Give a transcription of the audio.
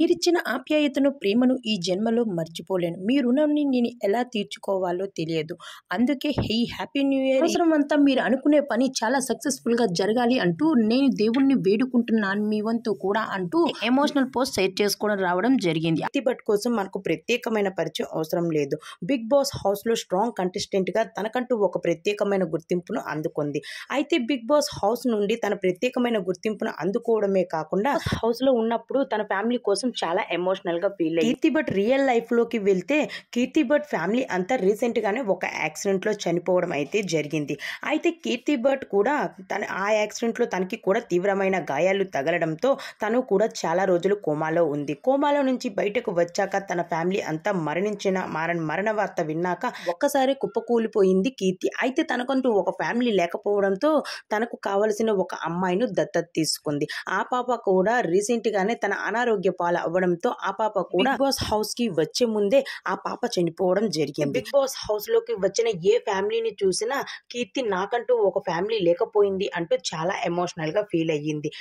మీరిచ్చిన ఆప్యాయతను ప్రేమను ఈ జన్మలో మర్చిపోలేను మీ రుణాన్ని నేను ఎలా తీర్చుకోవాలో తెలియదు అందుకే హై హ్యాపీ న్యూ ఇయర్ అవసరం అంతా మీరు అనుకునే పని చాలా సక్సెస్ఫుల్గా జరగాలి అంటూ నేను దేవుణ్ణి వేడుకుంటున్నాను మీ వంతు కూడా అంటూ ఎమోషనల్ పోస్ట్ షేర్ చేసుకోవడం రావడం జరిగింది అతి బట్ కోసం మనకు ప్రత్యేకమైన పరిచయం అవసరం లేదు బిగ్ బాస్ హౌస్లో స్ట్రాంగ్ కంటెస్టెంట్గా తనకంటూ ఒక ప్రత్యేకమైన గుర్తింపును అందుకుంది అయితే బిగ్ బాస్ హౌస్ నుండి తన ప్రత్యేకమైన గుర్తింపును అందుకోవడమే కాకుండా హౌస్లో ఉన్నప్పుడు తన ఫ్యామిలీ కోసం చాలా ఎమోషనల్గా ఫీల్ అయ్యి కీర్తి భట్ రియల్ లైఫ్లోకి వెళ్తే కీర్తి భట్ ఫ్యామిలీ అంతా రీసెంట్గానే ఒక యాక్సిడెంట్లో చనిపోవడం అయితే జరిగింది అయితే కీర్తి భట్ కూడా తన ఆ యాక్సిడెంట్లో తనకి కూడా తీవ్రమైన గాయాలు తగలడంతో తను కూడా చాలా రోజులు కోమాలో ఉంది కోమాలో నుంచి బయటకు వచ్చాక తన ఫ్యామిలీ అంతా మరణించిన మరణ మరణ వార్త విన్నాక ఒక్కసారి కుప్పకూలిపోయింది కీర్తి అయితే తనకంటూ ఒక ఫ్యామిలీ లేకపోవడంతో తనకు కావలసిన ఒక అమ్మాయిను దత్తత తీసుకుంది ఆ పాప కూడా రీసెంట్గానే తన అనారోగ్య పాల అవ్వడంతో ఆ పాప కూడా బిగ్ బాస్ హౌస్ కి వచ్చే ముందే ఆ పాప చనిపోవడం జరిగింది బిగ్ బాస్ హౌస్ లోకి వచ్చిన ఏ ఫ్యామిలీని చూసినా కీర్తి నాకంటూ ఒక ఫ్యామిలీ లేకపోయింది అంటూ చాలా ఎమోషనల్ గా ఫీల్ అయ్యింది